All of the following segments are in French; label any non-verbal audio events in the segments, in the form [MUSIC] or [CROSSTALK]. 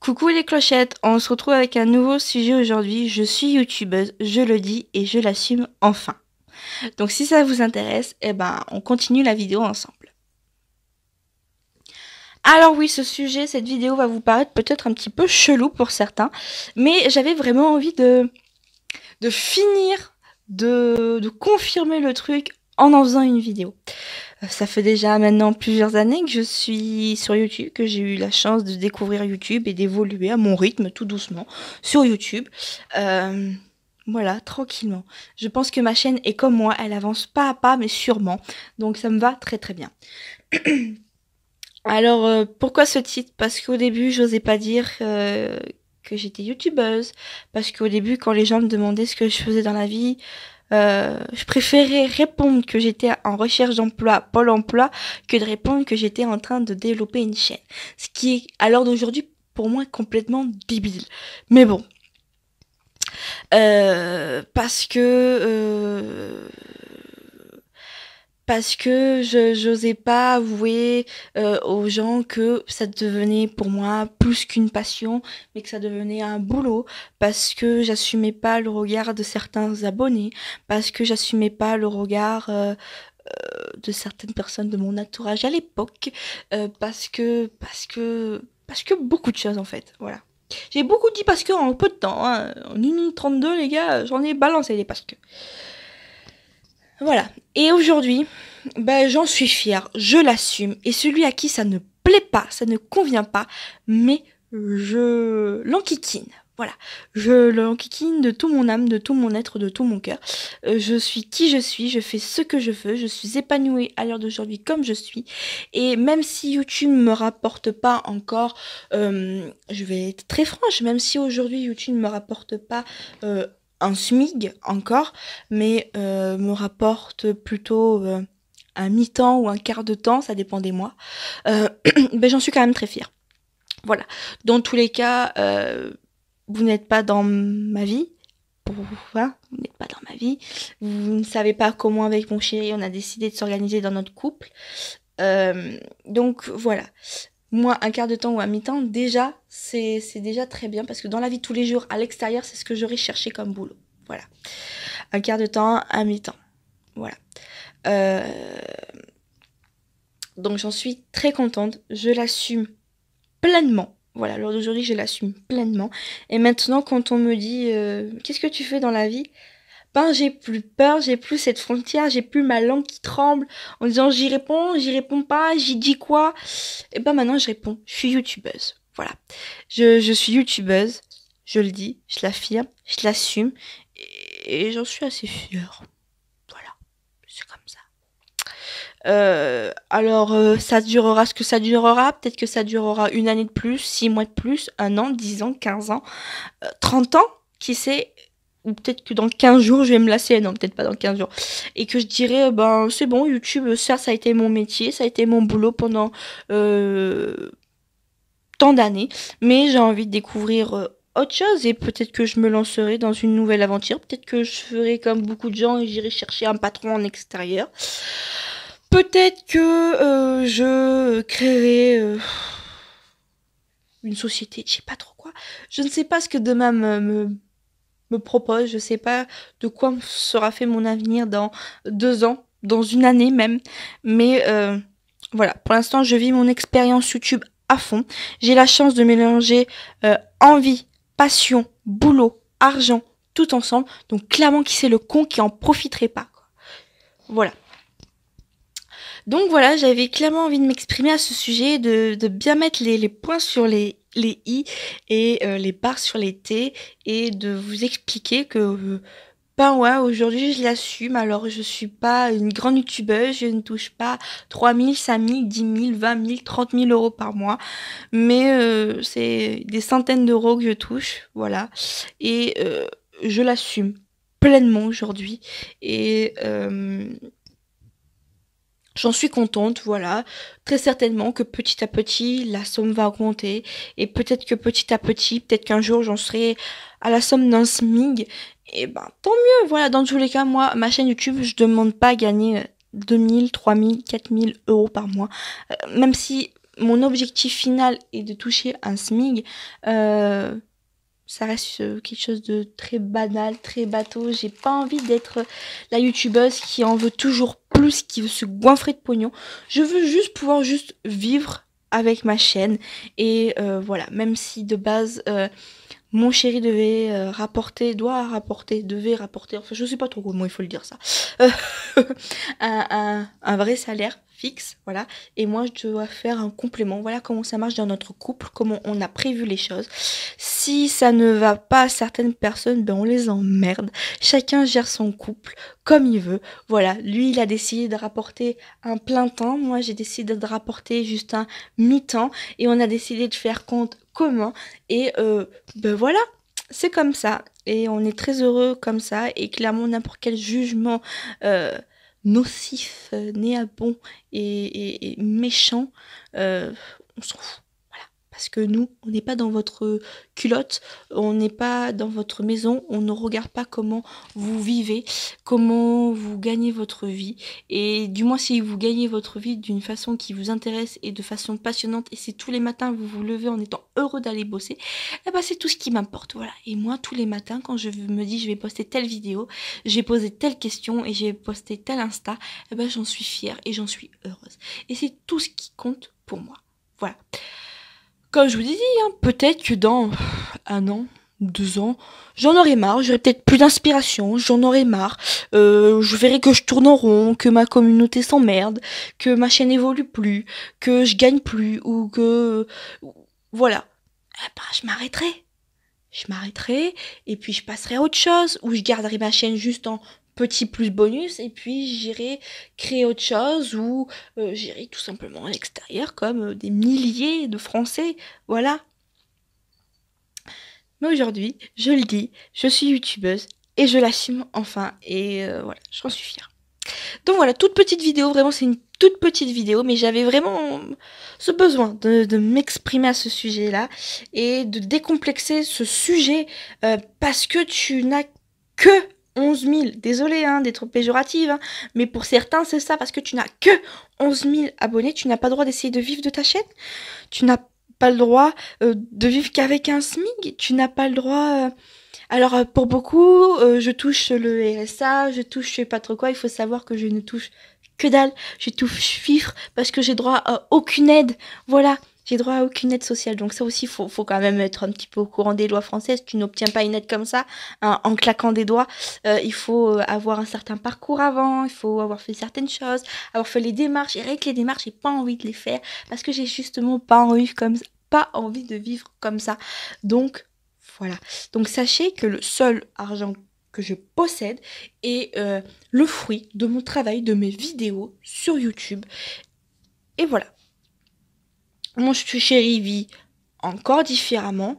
Coucou les clochettes, on se retrouve avec un nouveau sujet aujourd'hui. Je suis youtubeuse, je le dis et je l'assume enfin. Donc si ça vous intéresse, eh ben on continue la vidéo ensemble. Alors oui, ce sujet, cette vidéo va vous paraître peut-être un petit peu chelou pour certains, mais j'avais vraiment envie de, de finir, de, de confirmer le truc en en faisant une vidéo. Euh, ça fait déjà maintenant plusieurs années que je suis sur YouTube, que j'ai eu la chance de découvrir YouTube et d'évoluer à mon rythme, tout doucement, sur YouTube. Euh, voilà, tranquillement. Je pense que ma chaîne est comme moi, elle avance pas à pas, mais sûrement. Donc ça me va très très bien. [CLEARS THROAT] Alors euh, pourquoi ce titre Parce qu'au début, j'osais pas dire euh, que j'étais youtubeuse, parce qu'au début, quand les gens me demandaient ce que je faisais dans la vie, euh, je préférais répondre que j'étais en recherche d'emploi, Pôle emploi, que de répondre que j'étais en train de développer une chaîne. Ce qui est, à l'heure d'aujourd'hui, pour moi, complètement débile. Mais bon. parce que parce que je n'osais pas avouer euh, aux gens que ça devenait pour moi plus qu'une passion, mais que ça devenait un boulot, parce que j'assumais pas le regard de certains abonnés, parce que j'assumais pas le regard euh, euh, de certaines personnes de mon entourage à l'époque, parce que parce que parce que beaucoup de choses en fait, voilà. J'ai beaucoup dit parce que en peu de temps, hein, en une minute 32 les gars, j'en ai balancé des parce que. Voilà. Et aujourd'hui, ben, j'en suis fière, je l'assume. Et celui à qui ça ne plaît pas, ça ne convient pas, mais je l'enquiquine. Voilà, je l'enquiquine de tout mon âme, de tout mon être, de tout mon cœur. Euh, je suis qui je suis, je fais ce que je veux, je suis épanouie à l'heure d'aujourd'hui comme je suis. Et même si YouTube ne me rapporte pas encore, euh, je vais être très franche, même si aujourd'hui YouTube ne me rapporte pas euh, un SMIG encore, mais euh, me rapporte plutôt euh, un mi-temps ou un quart de temps, ça dépend des mois, euh, [CLEARS THROAT] Mais j'en suis quand même très fière. Voilà. Dans tous les cas, vous n'êtes pas dans ma vie. Pourquoi hein, vous n'êtes pas dans ma vie. Vous ne savez pas comment avec mon chéri on a décidé de s'organiser dans notre couple. donc voilà moi, un quart de temps ou à mi-temps, déjà, c'est déjà très bien parce que dans la vie tous les jours, à l'extérieur, c'est ce que j'aurais cherché comme boulot. Voilà. Un quart de temps, un mi-temps. Voilà. Euh, donc j'en suis très contente. Je l'assume pleinement. Voilà, l'heure d'aujourd'hui, je l'assume pleinement. Et maintenant, quand on me dit euh, qu'est-ce que tu fais dans la vie ben j'ai plus peur, j'ai plus cette frontière, j'ai plus ma langue qui tremble en disant j'y réponds, j'y réponds pas, j'y dis quoi. Et eh ben maintenant je réponds, je suis youtubeuse. Voilà. Je, je suis youtubeuse, je le dis, je l'affirme, je l'assume et, j'en suis assez fière. Voilà, c'est comme ça. Euh, alors, euh, ça durera ce que ça durera. Peut-être que ça durera une année de plus, six mois de plus, un an, dix ans, quinze ans, 30 euh, trente ans, qui sait ou peut-être que dans 15 jours je vais me lasser, non peut-être pas dans 15 jours, et que je dirais euh, ben c'est bon YouTube, ça euh, ça a été mon métier, ça a été mon boulot pendant euh, tant d'années, mais j'ai envie de découvrir autre chose et peut-être que je me lancerai dans une nouvelle aventure, peut-être que je ferai comme beaucoup de gens et j'irai chercher un patron en extérieur, peut-être que je créerai une société, je sais pas trop quoi, je ne sais pas ce que demain me me propose, je sais pas de quoi sera fait mon avenir dans deux ans, dans une année même, mais euh, voilà, pour l'instant je vis mon expérience YouTube à fond. J'ai la chance de mélanger euh, envie, passion, boulot, argent, tout ensemble. Donc clairement qui c'est le con qui en profiterait pas. Voilà. Donc voilà, j'avais clairement envie de m'exprimer à ce sujet, de, bien mettre les, points sur les les i et euh, les barres sur les t et de vous expliquer que pas euh, ben ouais, aujourd'hui je l'assume, alors je suis pas une grande youtubeuse, je ne touche pas 3000, 5000, 10 000, 20 000, 30 000 euros par mois, mais euh, c'est des centaines d'euros que je touche, voilà, et je l'assume pleinement aujourd'hui, et J'en suis contente, voilà. Très certainement que petit à petit, la somme va augmenter. Et peut-être que petit à petit, peut-être qu'un jour, j'en serai à la somme d'un SMIG. Et eh ben, tant mieux, voilà. Dans tous les cas, moi, ma chaîne YouTube, je demande pas à gagner 2000, 3000, 4000 euros par mois. Euh, même si mon objectif final est de toucher un SMIG, euh, ça reste euh, quelque chose de très banal, très bateau. J'ai pas envie d'être la youtubeuse qui en veut toujours plus, qui veut se goinfrer de pognon. Je veux juste pouvoir juste vivre avec ma chaîne. Et euh, voilà, même si de base, euh, mon chéri devait rapporter, doit rapporter, devait rapporter, enfin je sais pas trop comment il faut le dire ça, [LAUGHS] un, vrai salaire fixe, voilà. Et moi, je dois faire un complément. Voilà comment ça marche dans notre couple, comment on a prévu les choses. Si ça ne va pas à certaines personnes, ben on les emmerde. Chacun gère son couple comme il veut. Voilà, lui, il a décidé de rapporter un plein temps. Moi, j'ai décidé de rapporter juste un mi-temps. Et on a décidé de faire compte comment Et euh, ben voilà, c'est comme ça. Et on est très heureux comme ça. Et clairement, n'importe quel jugement... Euh, nocif, euh, né et, bon et méchant, euh, on se fout parce que nous, on n'est pas dans votre culotte, on n'est pas dans votre maison, on ne regarde pas comment vous vivez, comment vous gagnez votre vie. Et du moins, si vous gagnez votre vie d'une façon qui vous intéresse et de façon passionnante, et si tous les matins vous vous levez en étant heureux d'aller bosser, eh ben c'est tout ce qui m'importe, voilà. Et moi, tous les matins, quand je me dis je vais poster telle vidéo, j'ai posé telle question et j'ai posté tel Insta, eh ben, j'en suis fière et j'en suis heureuse. Et c'est tout ce qui compte pour moi. Voilà comme je vous disais, hein, peut-être que dans un an, deux ans, j'en aurai marre, j'aurai peut-être plus d'inspiration, j'en aurai marre, euh, je verrai que je tourne en rond, que ma communauté s'emmerde, que ma chaîne évolue plus, que je gagne plus, ou que... Voilà. Eh ben, je m'arrêterai. Je m'arrêterai, et puis je passerai à autre chose, ou je garderai ma chaîne juste en petit plus bonus et puis j'irai créer autre chose ou euh, j'irai tout simplement à l'extérieur comme euh, des milliers de Français. Voilà. Mais aujourd'hui, je le dis, je suis youtubeuse et je l'assume enfin et euh, voilà, j'en suis fière. Donc voilà, toute petite vidéo, vraiment c'est une toute petite vidéo, mais j'avais vraiment ce besoin de, m'exprimer à ce sujet-là et de décomplexer ce sujet parce que tu n'as que 11 000. Désolé hein, d'être péjorative, hein, mais pour certains, c'est ça, parce que tu n'as que 11 000 abonnés, tu n'as pas le droit d'essayer de vivre de ta chaîne, tu n'as pas le droit euh, de vivre qu'avec un SMIG, tu n'as pas le droit... Euh, alors euh, pour beaucoup, je touche le RSA, je touche je sais pas trop quoi, il faut savoir que je ne touche que dalle, je touche fifre parce que j'ai droit à aucune aide, voilà j'ai droit à aucune aide sociale. Donc ça aussi, faut, faut quand même être un petit peu au courant des lois françaises. Tu n'obtiens pas une aide comme ça hein, en claquant des doigts. Euh, il faut euh, avoir un certain parcours avant, il faut avoir fait certaines choses, avoir fait les démarches. Et avec que les démarches, j'ai pas envie de les faire parce que j'ai justement pas envie comme pas envie de vivre comme ça. Donc voilà. Donc sachez que le seul argent que je possède est euh, le fruit de mon travail, de mes vidéos sur YouTube. Et voilà. Mon chéri vit encore différemment,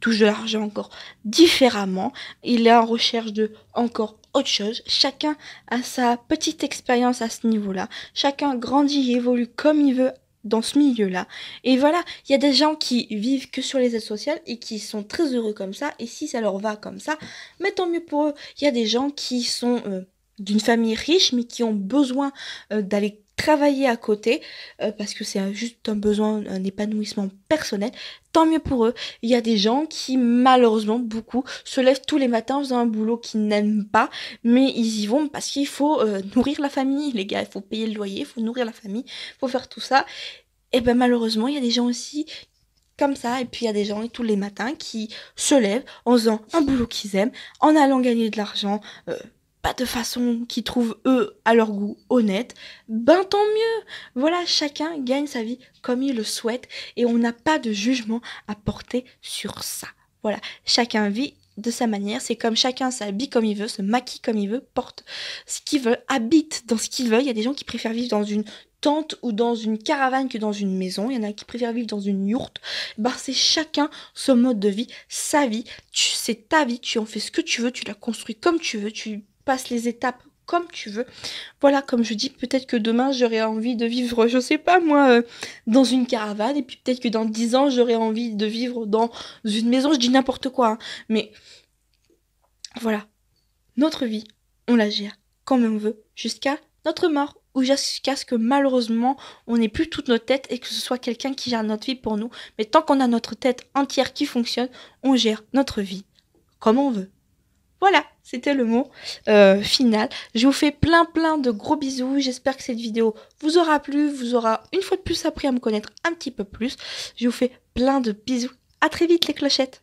touche de l'argent encore différemment, il est en recherche de encore autre chose, chacun a sa petite expérience à ce niveau-là, chacun grandit et évolue comme il veut dans ce milieu-là. Et voilà, il y a des gens qui vivent que sur les aides sociales et qui sont très heureux comme ça, et si ça leur va comme ça, mais tant mieux pour eux. Il y a des gens qui sont... Euh, d'une famille riche mais qui ont besoin euh, d'aller travailler à côté euh, parce que c'est juste un besoin, un épanouissement personnel. Tant mieux pour eux. Il y a des gens qui malheureusement beaucoup se lèvent tous les matins en faisant un boulot qu'ils n'aiment pas, mais ils y vont parce qu'il faut euh, nourrir la famille, les gars. Il faut payer le loyer, il faut nourrir la famille, il faut faire tout ça. Et bien, malheureusement, il y a des gens aussi comme ça. Et puis il y a des gens tous les matins qui se lèvent en faisant un boulot qu'ils aiment, en allant gagner de l'argent. Euh, pas de façon qui trouvent eux à leur goût honnête, ben tant mieux. Voilà, chacun gagne sa vie comme il le souhaite et on n'a pas de jugement à porter sur ça. Voilà, chacun vit de sa manière, c'est comme chacun s'habille comme il veut, se maquille comme il veut, porte ce qu'il veut, habite dans ce qu'il veut. Il y a des gens qui préfèrent vivre dans une tente ou dans une caravane que dans une maison. Il y en a qui préfèrent vivre dans une yourte. Ben, c'est chacun son mode de vie, sa vie. C'est ta vie, tu en fais ce que tu veux, tu la construis comme tu veux, tu passe les étapes comme tu veux. Voilà, comme je dis, peut-être que demain j'aurai envie de vivre, je sais pas moi, euh, dans une caravane, et puis peut-être que dans dix ans j'aurai envie de vivre dans une maison, je dis n'importe quoi, hein. mais voilà, notre vie, on la gère comme on veut, jusqu'à notre mort, ou jusqu'à ce que malheureusement on n'ait plus toute notre tête et que ce soit quelqu'un qui gère notre vie pour nous, mais tant qu'on a notre tête entière qui fonctionne, on gère notre vie comme on veut. Voilà, c'était le mot euh, final. Je vous fais plein plein de gros bisous. J'espère que cette vidéo vous aura plu, vous aura une fois de plus appris à me connaître un petit peu plus. Je vous fais plein de bisous. À très vite les clochettes.